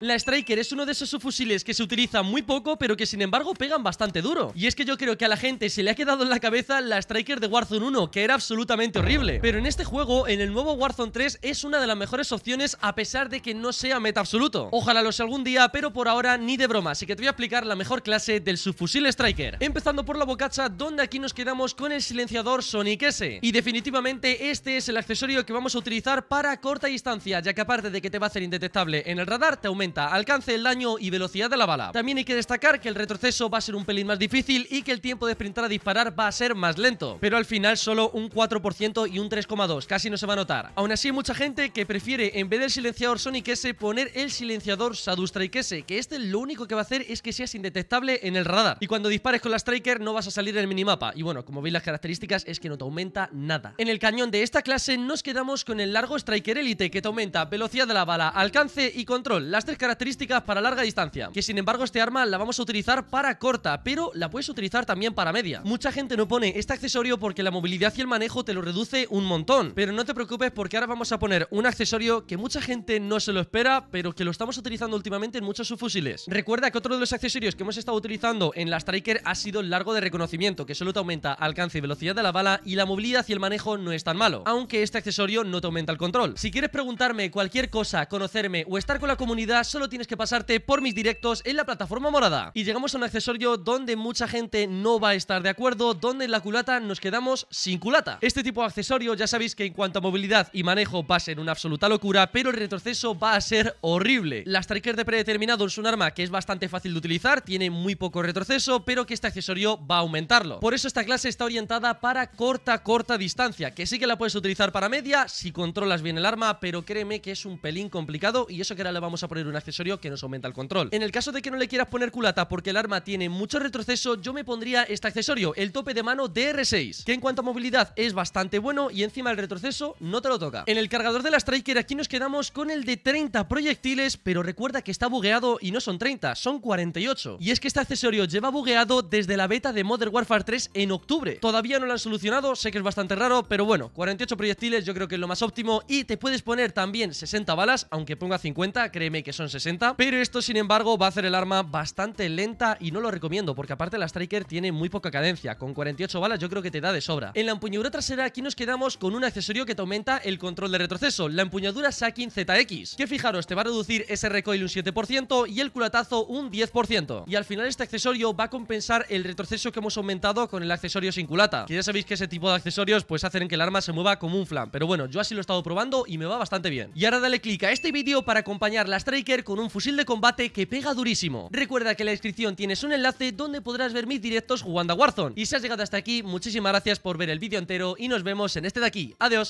La Striker es uno de esos subfusiles que se utiliza muy poco, pero que sin embargo pegan bastante duro. Y es que yo creo que a la gente se le ha quedado en la cabeza la Striker de Warzone 1, que era absolutamente horrible. Pero en este juego, en el nuevo Warzone 3, es una de las mejores opciones a pesar de que no sea meta absoluto. Ojalá lo sea algún día, pero por ahora ni de broma, así que te voy a explicar la mejor clase del subfusil Striker. Empezando por la bocacha, donde aquí nos quedamos con el silenciador Sonic S. Y definitivamente este es el accesorio que vamos a utilizar para corta distancia, ya que aparte de que te va a hacer indetectable en el radar, te aumenta alcance, el daño y velocidad de la bala. También hay que destacar que el retroceso va a ser un pelín más difícil y que el tiempo de sprintar a disparar va a ser más lento. Pero al final solo un 4% y un 3,2, casi no se va a notar. Aún así hay mucha gente que prefiere en vez del silenciador Sonic S poner el silenciador Shadow Strike S, que este lo único que va a hacer es que seas indetectable en el radar. Y cuando dispares con la Striker no vas a salir en el minimapa. Y bueno, como veis las características es que no te aumenta nada. En el cañón de esta clase nos quedamos con el largo Striker Elite que te aumenta velocidad de la bala, alcance y control. Las tres características para larga distancia, que sin embargo este arma la vamos a utilizar para corta, pero la puedes utilizar también para media. Mucha gente no pone este accesorio porque la movilidad y el manejo te lo reduce un montón, pero no te preocupes porque ahora vamos a poner un accesorio que mucha gente no se lo espera, pero que lo estamos utilizando últimamente en muchos subfusiles. Recuerda que otro de los accesorios que hemos estado utilizando en la Striker ha sido el largo de reconocimiento, que solo te aumenta alcance y velocidad de la bala y la movilidad y el manejo no es tan malo, aunque este accesorio no te aumenta el control. Si quieres preguntarme cualquier cosa, conocerme o estar con la comunidad, solo tienes que pasarte por mis directos en la plataforma morada. Y llegamos a un accesorio donde mucha gente no va a estar de acuerdo, donde en la culata nos quedamos sin culata. Este tipo de accesorio ya sabéis que en cuanto a movilidad y manejo va a ser una absoluta locura, pero el retroceso va a ser horrible. La Striker de predeterminado es un arma que es bastante fácil de utilizar, tiene muy poco retroceso, pero que este accesorio va a aumentarlo. Por eso esta clase está orientada para corta, corta distancia, que sí que la puedes utilizar para media si controlas bien el arma, pero créeme que es un pelín complicado y eso que ahora le vamos a poner una accesorio que nos aumenta el control. En el caso de que no le quieras poner culata porque el arma tiene mucho retroceso, yo me pondría este accesorio, el tope de mano DR6, que en cuanto a movilidad es bastante bueno y encima el retroceso no te lo toca. En el cargador de la Striker aquí nos quedamos con el de 30 proyectiles, pero recuerda que está bugueado y no son 30, son 48. Y es que este accesorio lleva bugueado desde la beta de Modern Warfare 3 en octubre. Todavía no lo han solucionado, sé que es bastante raro, pero bueno, 48 proyectiles yo creo que es lo más óptimo y te puedes poner también 60 balas, aunque ponga 50, créeme que son 60, pero esto sin embargo va a hacer el arma bastante lenta y no lo recomiendo porque aparte la Striker tiene muy poca cadencia, con 48 balas yo creo que te da de sobra. En la empuñadura trasera aquí nos quedamos con un accesorio que te aumenta el control de retroceso, la empuñadura Sakin ZX, que fijaros te va a reducir ese recoil un 7% y el culatazo un 10%. Y al final este accesorio va a compensar el retroceso que hemos aumentado con el accesorio sin culata, que ya sabéis que ese tipo de accesorios pues hacen que el arma se mueva como un flan, pero bueno, yo así lo he estado probando y me va bastante bien. Y ahora dale click a este vídeo para acompañar la Striker con un fusil de combate que pega durísimo. Recuerda que en la descripción tienes un enlace donde podrás ver mis directos jugando a Warzone. Y si has llegado hasta aquí, muchísimas gracias por ver el vídeo entero y nos vemos en este de aquí. Adiós.